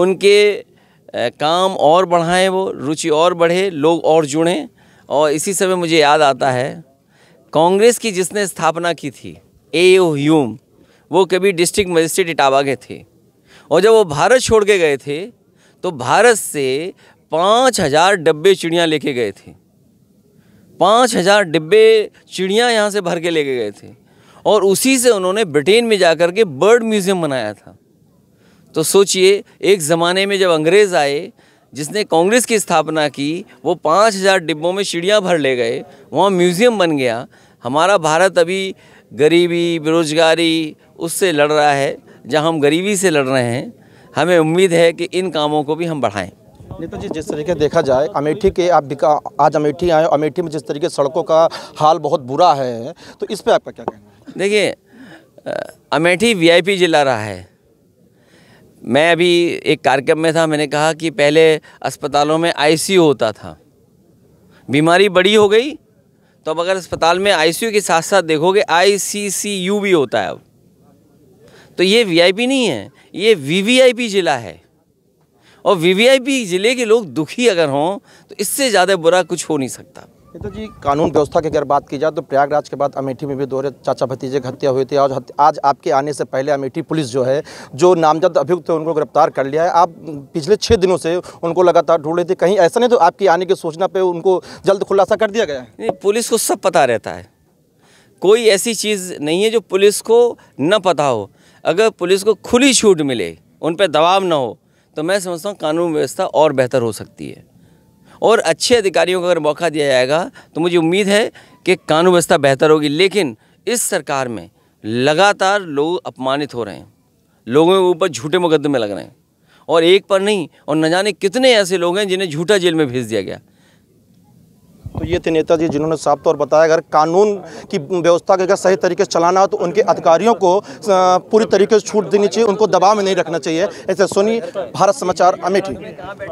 उनके काम और बढ़ाएं वो रुचि और बढ़े लोग और जुड़ें और इसी समय मुझे याद आता है कांग्रेस की जिसने स्थापना की थी ए ह्यूम वो कभी डिस्ट्रिक्ट मजिस्ट्रेट इटावा के थे और जब वो भारत छोड़ के गए थे तो भारत से पाँच हज़ार डब्बे चिड़ियाँ लेके गए थे पाँच हज़ार डिब्बे चिड़ियाँ यहाँ से भर के लेके गए थे और उसी से उन्होंने ब्रिटेन में जा कर के बर्ड म्यूज़ियम बनाया था तो सोचिए एक ज़माने में जब अंग्रेज़ आए जिसने कांग्रेस की स्थापना की वो पाँच हज़ार डिब्बों में चिड़ियाँ भर ले गए वहाँ म्यूज़ियम बन गया हमारा भारत अभी गरीबी बेरोजगारी उससे लड़ रहा है जहाँ हम गरीबी से लड़ रहे हैं हमें उम्मीद है कि इन कामों को भी हम बढ़ाएँ नेता जी जिस तरीके देखा जाए अमेठी के आप बिका आज अमेठी आए अमेठी में जिस तरीके सड़कों का हाल बहुत बुरा है तो इस पर आपका क्या कहना है देखिए अमेठी वीआईपी जिला रहा है मैं अभी एक कार्यक्रम में था मैंने कहा कि पहले अस्पतालों में आईसीयू होता था बीमारी बड़ी हो गई तो अब अगर अस्पताल में आईसीयू के साथ साथ देखोगे आईसीसीयू भी होता है अब तो ये वीआईपी नहीं है ये वीवीआईपी ज़िला है और वीवीआईपी ज़िले के लोग दुखी अगर हों तो इससे ज़्यादा बुरा कुछ हो नहीं सकता तो जी कानून व्यवस्था की अगर बात की जाए तो प्रयागराज के बाद अमेठी में भी दोहरे चाचा भतीजे की हत्या हुई थी आज आज आपके आने से पहले अमेठी पुलिस जो है जो नामजद अभियुक्त थे उनको गिरफ्तार कर लिया है आप पिछले छः दिनों से उनको लगातार ढूंढ रहे थे कहीं ऐसा नहीं तो आपकी आने की सूचना पर उनको जल्द खुलासा कर दिया गया नहीं पुलिस को सब पता रहता है कोई ऐसी चीज़ नहीं है जो पुलिस को न पता हो अगर पुलिस को खुली छूट मिले उन पर दबाव न हो तो मैं समझता हूँ कानून व्यवस्था और बेहतर हो सकती है और अच्छे अधिकारियों को अगर मौका दिया जाएगा तो मुझे उम्मीद है कि कानून व्यवस्था बेहतर होगी लेकिन इस सरकार में लगातार लोग अपमानित हो रहे हैं लोगों के ऊपर झूठे मुकदमे लग रहे हैं और एक पर नहीं और न जाने कितने ऐसे लोग हैं जिन्हें झूठा जेल में भेज दिया गया तो ये थे नेता जी जिन्होंने साफ तौर बताया अगर कानून की व्यवस्था अगर सही तरीके से चलाना हो तो उनके अधिकारियों को पूरी तरीके से छूट देनी चाहिए उनको दबाव में नहीं रखना चाहिए ऐसे सोनी भारत समाचार अमेठी